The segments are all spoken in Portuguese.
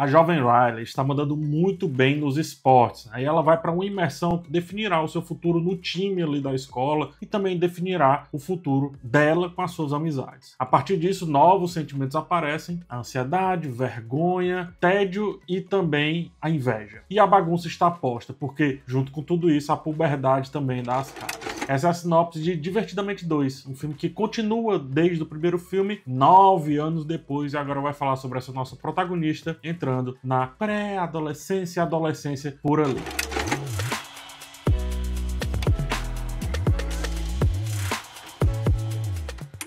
a jovem Riley está mandando muito bem nos esportes. Aí ela vai para uma imersão que definirá o seu futuro no time ali da escola e também definirá o futuro dela com as suas amizades. A partir disso, novos sentimentos aparecem: a ansiedade, vergonha, tédio e também a inveja. E a bagunça está posta, porque junto com tudo isso, a puberdade também dá as caras. Essa é a sinopse de Divertidamente 2, um filme que continua desde o primeiro filme, nove anos depois, e agora vai falar sobre essa nossa protagonista entrando na pré-adolescência e adolescência por ali.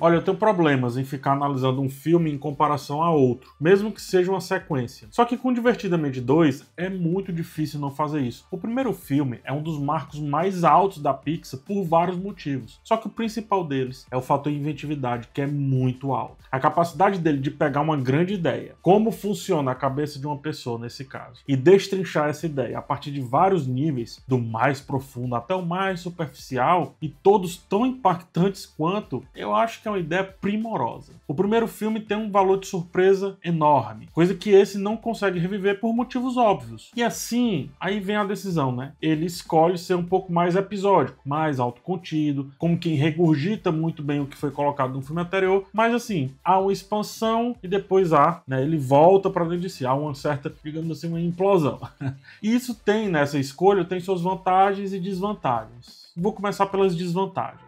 Olha, eu tenho problemas em ficar analisando um filme em comparação a outro, mesmo que seja uma sequência. Só que com Divertidamente 2 é muito difícil não fazer isso. O primeiro filme é um dos marcos mais altos da Pixar por vários motivos. Só que o principal deles é o fator inventividade, que é muito alto. A capacidade dele de pegar uma grande ideia, como funciona a cabeça de uma pessoa nesse caso, e destrinchar essa ideia a partir de vários níveis, do mais profundo até o mais superficial, e todos tão impactantes quanto, eu acho que é uma ideia primorosa. O primeiro filme tem um valor de surpresa enorme, coisa que esse não consegue reviver por motivos óbvios. E assim, aí vem a decisão, né? Ele escolhe ser um pouco mais episódico, mais autocontido, como quem regurgita muito bem o que foi colocado no filme anterior, mas assim, há uma expansão e depois há, né? Ele volta para dentro de si, há uma certa, digamos assim, uma implosão. e isso tem nessa escolha, tem suas vantagens e desvantagens. Vou começar pelas desvantagens.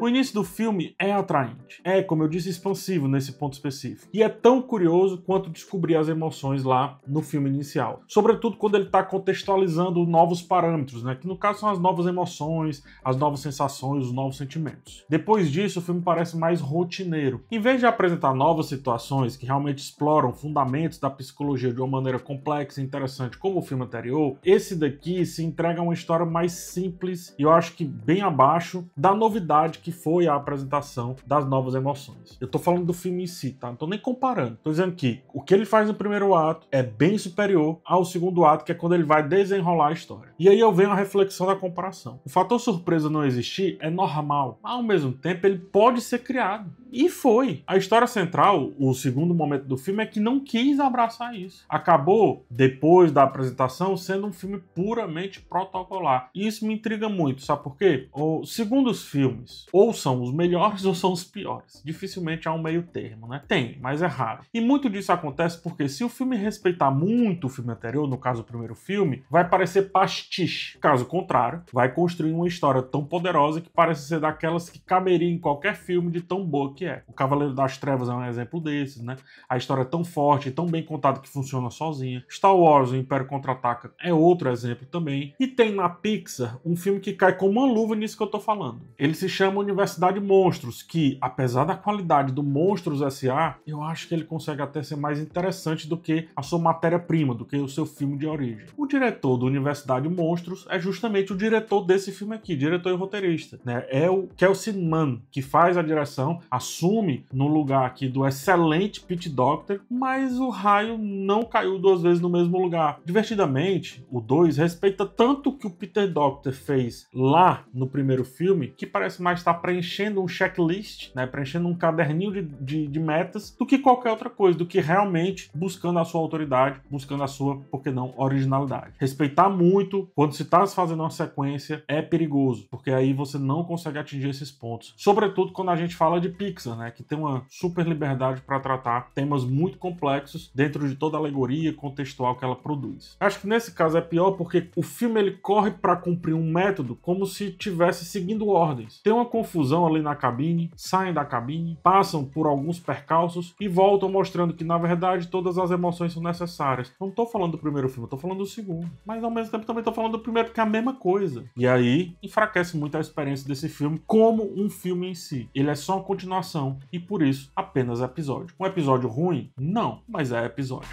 O início do filme é atraente. É, como eu disse, expansivo nesse ponto específico. E é tão curioso quanto descobrir as emoções lá no filme inicial. Sobretudo quando ele está contextualizando novos parâmetros, né? Que no caso são as novas emoções, as novas sensações, os novos sentimentos. Depois disso, o filme parece mais rotineiro. Em vez de apresentar novas situações que realmente exploram fundamentos da psicologia de uma maneira complexa e interessante, como o filme anterior, esse daqui se entrega a uma história mais simples e eu acho que bem abaixo da novidade que que foi a apresentação das novas emoções. Eu tô falando do filme em si, tá? Não tô nem comparando. Tô dizendo que o que ele faz no primeiro ato é bem superior ao segundo ato, que é quando ele vai desenrolar a história. E aí eu venho a reflexão da comparação. O fator surpresa não existir é normal, mas ao mesmo tempo ele pode ser criado. E foi. A história central, o segundo momento do filme, é que não quis abraçar isso. Acabou, depois da apresentação, sendo um filme puramente protocolar. E isso me intriga muito, sabe por quê? O, segundo os filmes, ou são os melhores ou são os piores. Dificilmente há um meio termo, né? Tem, mas é raro. E muito disso acontece porque se o filme respeitar muito o filme anterior, no caso o primeiro filme, vai parecer pastiche. Caso contrário, vai construir uma história tão poderosa que parece ser daquelas que caberia em qualquer filme de tão boa que é. O Cavaleiro das Trevas é um exemplo desses, né? A história é tão forte, tão bem contada que funciona sozinha. Star Wars, o Império Contra-Ataca, é outro exemplo também. E tem na Pixar um filme que cai como uma luva nisso que eu tô falando. Ele se chama Universidade Monstros, que, apesar da qualidade do Monstros S.A., eu acho que ele consegue até ser mais interessante do que a sua matéria-prima, do que o seu filme de origem. O diretor do Universidade Monstros é justamente o diretor desse filme aqui, diretor e roteirista, né? É o Kelsey Mann, que faz a direção, a assume no lugar aqui do excelente Pete Doctor, mas o raio não caiu duas vezes no mesmo lugar. Divertidamente, o 2 respeita tanto o que o Peter Doctor fez lá no primeiro filme, que parece mais estar preenchendo um checklist, né, preenchendo um caderninho de, de, de metas, do que qualquer outra coisa, do que realmente buscando a sua autoridade, buscando a sua, por que não, originalidade. Respeitar muito quando se está fazendo uma sequência é perigoso, porque aí você não consegue atingir esses pontos. Sobretudo quando a gente fala de Pixar Pixar, né, que tem uma super liberdade para tratar temas muito complexos dentro de toda a alegoria contextual que ela produz. Acho que nesse caso é pior porque o filme ele corre para cumprir um método como se tivesse seguindo ordens. Tem uma confusão ali na cabine, saem da cabine, passam por alguns percalços e voltam mostrando que na verdade todas as emoções são necessárias. Não tô falando do primeiro filme, tô falando do segundo, mas ao mesmo tempo também tô falando do primeiro que é a mesma coisa. E aí enfraquece muito a experiência desse filme como um filme em si. Ele é só uma continuação e por isso apenas episódio. Um episódio ruim? Não, mas é episódio.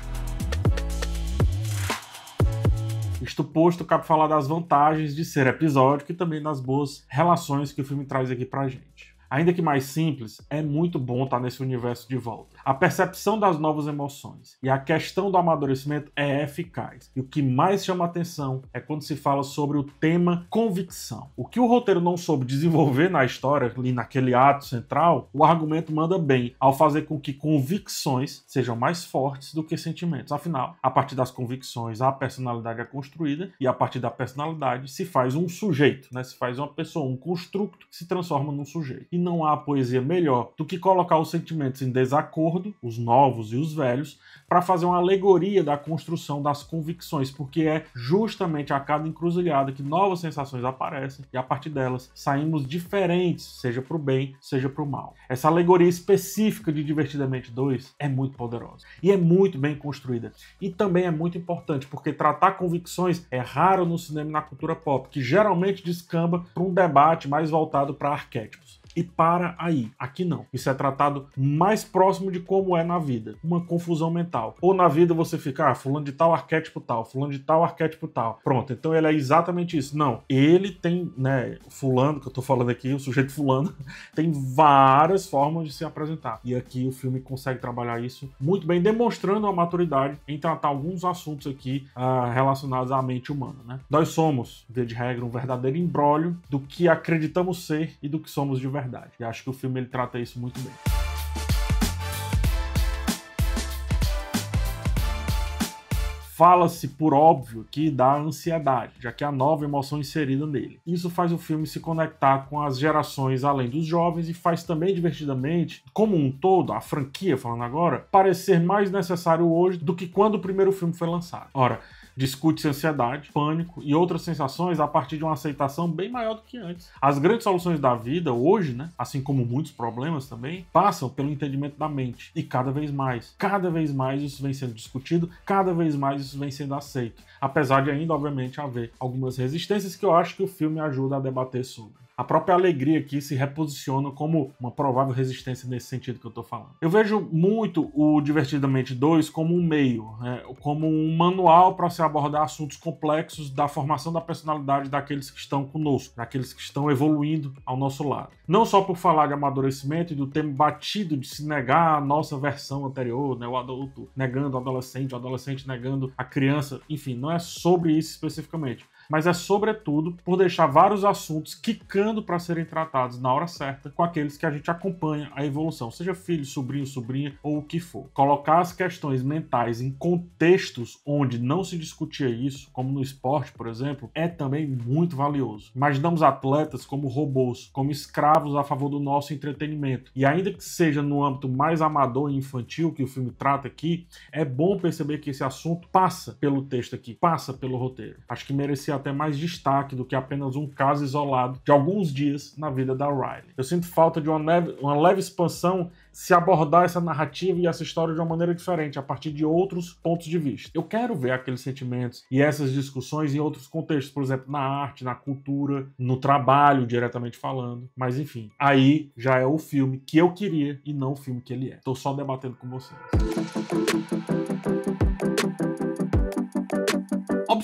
Isto posto, cabe falar das vantagens de ser episódico e também das boas relações que o filme traz aqui pra gente. Ainda que mais simples, é muito bom estar nesse universo de volta a percepção das novas emoções e a questão do amadurecimento é eficaz. E o que mais chama atenção é quando se fala sobre o tema convicção. O que o roteiro não soube desenvolver na história, ali naquele ato central, o argumento manda bem ao fazer com que convicções sejam mais fortes do que sentimentos. Afinal, a partir das convicções, a personalidade é construída e a partir da personalidade se faz um sujeito, né? se faz uma pessoa, um construto que se transforma num sujeito. E não há poesia melhor do que colocar os sentimentos em desacordo acordo, os novos e os velhos, para fazer uma alegoria da construção das convicções, porque é justamente a cada encruzilhada que novas sensações aparecem e a partir delas saímos diferentes, seja para o bem, seja para o mal. Essa alegoria específica de Divertidamente 2 é muito poderosa e é muito bem construída. E também é muito importante, porque tratar convicções é raro no cinema e na cultura pop, que geralmente descamba para um debate mais voltado para arquétipos e para aí. Aqui não. Isso é tratado mais próximo de como é na vida, uma confusão mental. Ou na vida você fica, ah, fulano de tal arquétipo tal, fulano de tal arquétipo tal. Pronto, então ele é exatamente isso. Não, ele tem, né, fulano, que eu tô falando aqui, o sujeito fulano, tem várias formas de se apresentar. E aqui o filme consegue trabalhar isso muito bem, demonstrando a maturidade em tratar alguns assuntos aqui uh, relacionados à mente humana, né? Nós somos, via de regra, um verdadeiro embrólio do que acreditamos ser e do que somos de verdade verdade. E acho que o filme ele trata isso muito bem. fala-se, por óbvio, que da ansiedade, já que há nova emoção inserida nele. Isso faz o filme se conectar com as gerações além dos jovens e faz também divertidamente, como um todo, a franquia falando agora, parecer mais necessário hoje do que quando o primeiro filme foi lançado. Ora, discute-se ansiedade, pânico e outras sensações a partir de uma aceitação bem maior do que antes. As grandes soluções da vida hoje, né, assim como muitos problemas também, passam pelo entendimento da mente e cada vez mais, cada vez mais isso vem sendo discutido, cada vez mais isso vem sendo aceito, apesar de ainda obviamente haver algumas resistências que eu acho que o filme ajuda a debater sobre a própria alegria aqui se reposiciona como uma provável resistência nesse sentido que eu estou falando. Eu vejo muito o Divertidamente 2 como um meio, né? como um manual para se abordar assuntos complexos da formação da personalidade daqueles que estão conosco, daqueles que estão evoluindo ao nosso lado. Não só por falar de amadurecimento e do termo batido de se negar a nossa versão anterior, né? o adulto negando o adolescente, o adolescente negando a criança, enfim, não é sobre isso especificamente mas é sobretudo por deixar vários assuntos quicando para serem tratados na hora certa com aqueles que a gente acompanha a evolução, seja filho, sobrinho, sobrinha ou o que for. Colocar as questões mentais em contextos onde não se discutia isso, como no esporte, por exemplo, é também muito valioso. Imaginamos atletas como robôs, como escravos a favor do nosso entretenimento. E ainda que seja no âmbito mais amador e infantil que o filme trata aqui, é bom perceber que esse assunto passa pelo texto aqui, passa pelo roteiro. Acho que merecia até mais destaque do que apenas um caso isolado de alguns dias na vida da Riley. Eu sinto falta de uma leve, uma leve expansão se abordar essa narrativa e essa história de uma maneira diferente, a partir de outros pontos de vista. Eu quero ver aqueles sentimentos e essas discussões em outros contextos, por exemplo, na arte, na cultura, no trabalho, diretamente falando. Mas enfim, aí já é o filme que eu queria e não o filme que ele é. Tô só debatendo com vocês.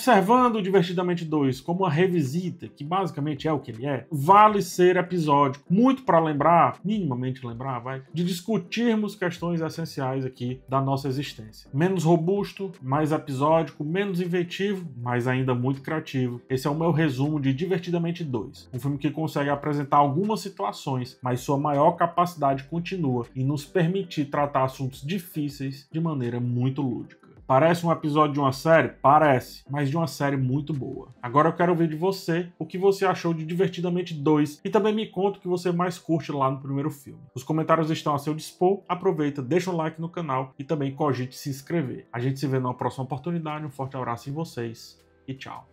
Observando o Divertidamente 2 como uma revisita, que basicamente é o que ele é, vale ser episódico. Muito para lembrar, minimamente lembrar, vai, de discutirmos questões essenciais aqui da nossa existência. Menos robusto, mais episódico, menos inventivo, mas ainda muito criativo. Esse é o meu resumo de Divertidamente 2. Um filme que consegue apresentar algumas situações, mas sua maior capacidade continua em nos permitir tratar assuntos difíceis de maneira muito lúdica. Parece um episódio de uma série? Parece, mas de uma série muito boa. Agora eu quero ouvir de você o que você achou de Divertidamente 2 e também me conta o que você mais curte lá no primeiro filme. Os comentários estão a seu dispor, aproveita, deixa um like no canal e também cogite se inscrever. A gente se vê numa próxima oportunidade, um forte abraço em vocês e tchau.